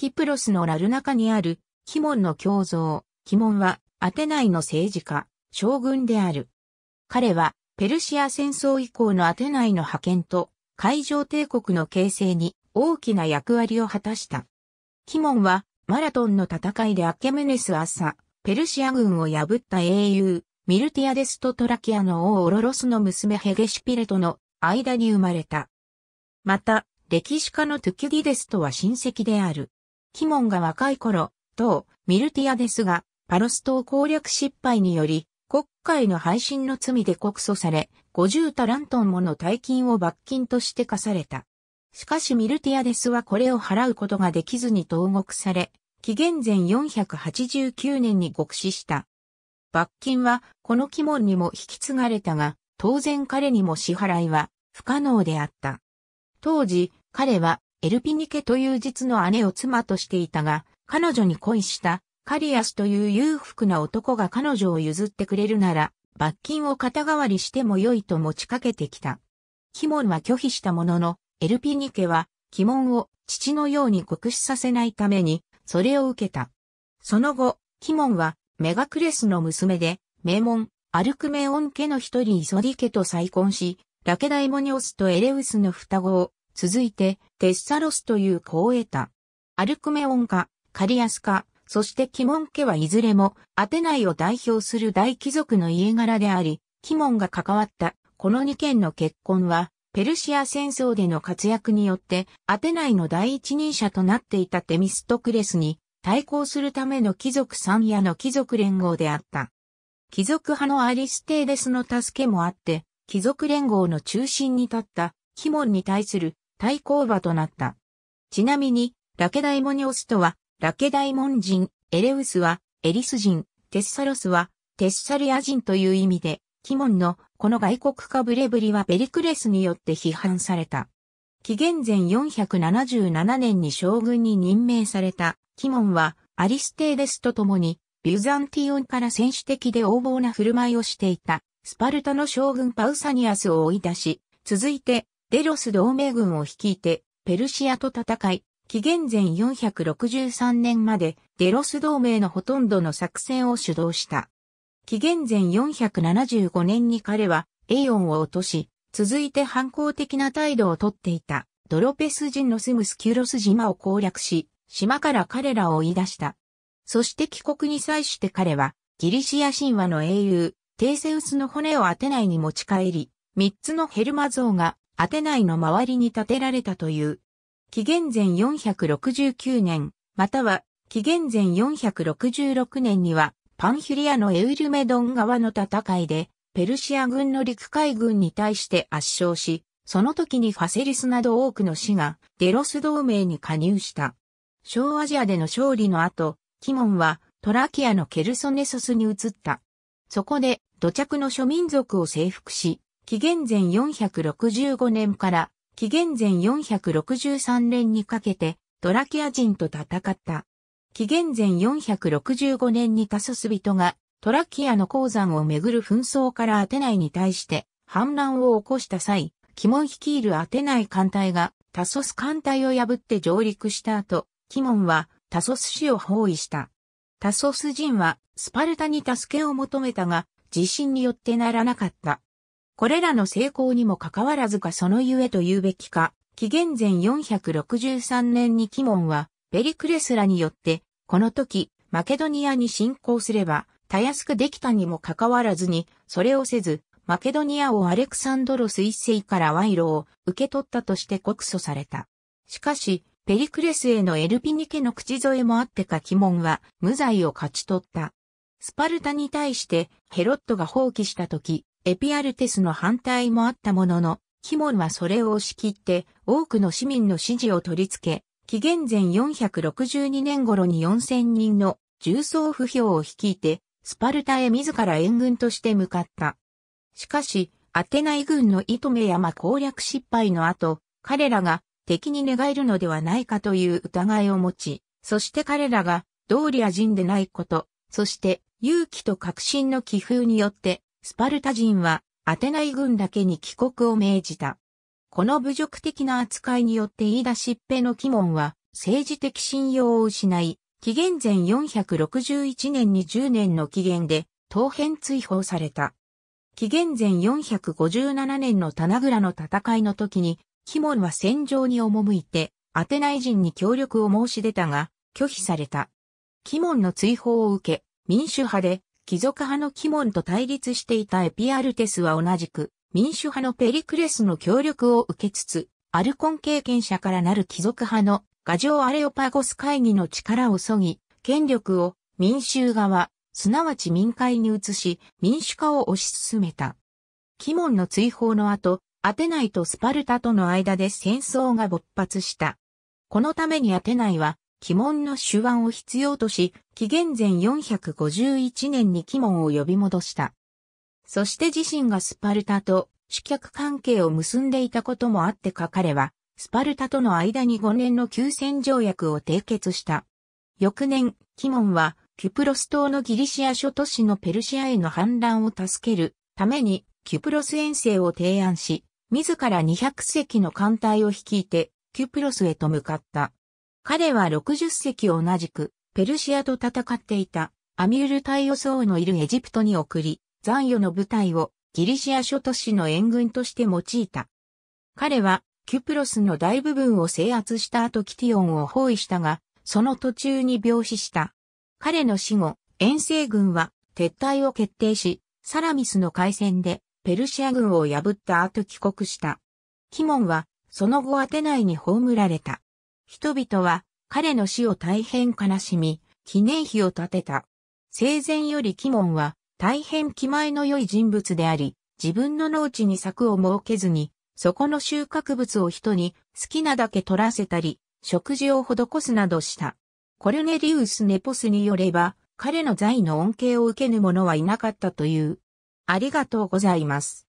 キプロスのラルナカにある、キモンの胸像。キモンは、アテナイの政治家、将軍である。彼は、ペルシア戦争以降のアテナイの派遣と、海上帝国の形成に大きな役割を果たした。キモンは、マラトンの戦いでアケメネス朝、ペルシア軍を破った英雄、ミルティアデスとトラキアの王オロロスの娘ヘゲシピレとの間に生まれた。また、歴史家のトゥキュディデスとは親戚である。キモンが若い頃、当、ミルティアですが、パロス島攻略失敗により、国会の配信の罪で告訴され、50タラントンもの大金を罰金として課された。しかしミルティアデスはこれを払うことができずに投獄され、紀元前489年に獄死した。罰金はこの鬼門にも引き継がれたが、当然彼にも支払いは不可能であった。当時、彼はエルピニケという実の姉を妻としていたが、彼女に恋したカリアスという裕福な男が彼女を譲ってくれるなら、罰金を肩代わりしても良いと持ちかけてきた。キモンは拒否したものの、エルピニケは、キモンを父のように酷使させないために、それを受けた。その後、キモンは、メガクレスの娘で、名門、アルクメオン家の一人イソリケと再婚し、ラケダイモニオスとエレウスの双子を続いて、テッサロスという子を得た。アルクメオンか、カリアスか、そしてキモン家はいずれも、アテナイを代表する大貴族の家柄であり、キモンが関わったこの2件の結婚は、ペルシア戦争での活躍によって、アテナイの第一人者となっていたテミストクレスに対抗するための貴族三夜の貴族連合であった。貴族派のアリステーデスの助けもあって、貴族連合の中心に立った、キモンに対する対抗馬となった。ちなみに、ラケダイモニオスとは、ラケダイモン人、エレウスは、エリス人、テッサロスは、テッサリア人という意味で、キモンのこの外国化ブレブリはベリクレスによって批判された。紀元前477年に将軍に任命されたキモンはアリステーデスと共にビュザンティオンから戦士的で横暴な振る舞いをしていたスパルタの将軍パウサニアスを追い出し、続いてデロス同盟軍を率いて、ペルシアと戦い、紀元前463年までデロス同盟のほとんどの作戦を主導した。紀元前475年に彼はエイオンを落とし、続いて反抗的な態度をとっていたドロペス人の住むスキュロス島を攻略し、島から彼らを追い出した。そして帰国に際して彼はギリシア神話の英雄、テーセウスの骨をアテナイに持ち帰り、三つのヘルマ像がアテナイの周りに建てられたという。紀元前469年、または紀元前466年には、パンヒリアのエウルメドン川の戦いで、ペルシア軍の陸海軍に対して圧勝し、その時にファセリスなど多くの死がデロス同盟に加入した。小アジアでの勝利の後、キモンはトラキアのケルソネソスに移った。そこで土着の諸民族を征服し、紀元前465年から紀元前463年にかけてドラキア人と戦った。紀元前465年にタソス人がトラキアの鉱山をめぐる紛争からアテナイに対して反乱を起こした際、キモン率いるアテナイ艦隊がタソス艦隊を破って上陸した後、キモンはタソス市を包囲した。タソス人はスパルタに助けを求めたが、地震によってならなかった。これらの成功にもかかわらずかそのゆえと言うべきか、紀元前463年にキモンは、ペリクレスらによって、この時、マケドニアに侵攻すれば、たやすくできたにもかかわらずに、それをせず、マケドニアをアレクサンドロス一世から賄賂を受け取ったとして告訴された。しかし、ペリクレスへのエルピニケの口添えもあってか鬼門は無罪を勝ち取った。スパルタに対してヘロットが放棄した時、エピアルテスの反対もあったものの、キモンはそれを押し切って多くの市民の支持を取り付け、紀元前462年頃に4000人の重装不評を率いて、スパルタへ自ら援軍として向かった。しかし、アテナイ軍の糸目山攻略失敗の後、彼らが敵に寝返るのではないかという疑いを持ち、そして彼らが道理や人でないこと、そして勇気と革新の気風によってスパルタ人はアテナイ軍だけに帰国を命じた。この侮辱的な扱いによって飯田っぺの鬼門は政治的信用を失い、紀元前461年に10年の期限で当編追放された。紀元前457年の棚倉の戦いの時に、鬼門は戦場に赴いて、アテナイ人に協力を申し出たが、拒否された。鬼門の追放を受け、民主派で貴族派のキモンと対立していたエピアルテスは同じく民主派のペリクレスの協力を受けつつ、アルコン経験者からなる貴族派のガジアレオパゴス会議の力を削ぎ、権力を民衆側、すなわち民会に移し、民主化を推し進めた。キモンの追放の後、アテナイとスパルタとの間で戦争が勃発した。このためにアテナイは鬼門の手腕を必要とし、紀元前451年に鬼門を呼び戻した。そして自身がスパルタと主客関係を結んでいたこともあってか彼は、スパルタとの間に5年の休戦条約を締結した。翌年、キモンは、キュプロス島のギリシア諸都市のペルシアへの反乱を助けるために、キュプロス遠征を提案し、自ら200隻の艦隊を率いて、キュプロスへと向かった。彼は60隻同じく、ペルシアと戦っていた、アミュール大予想のいるエジプトに送り、残余の部隊をギリシア諸都市の援軍として用いた。彼は、キュプロスの大部分を制圧した後キティオンを包囲したが、その途中に病死した。彼の死後、遠征軍は撤退を決定し、サラミスの海戦でペルシア軍を破った後帰国した。キモンは、その後アテナイに葬られた。人々は彼の死を大変悲しみ、記念碑を建てた。生前より鬼門は大変気前の良い人物であり、自分の農地に柵を設けずに、そこの収穫物を人に好きなだけ取らせたり、食事を施すなどした。コルネリウス・ネポスによれば、彼の財の恩恵を受けぬ者はいなかったという。ありがとうございます。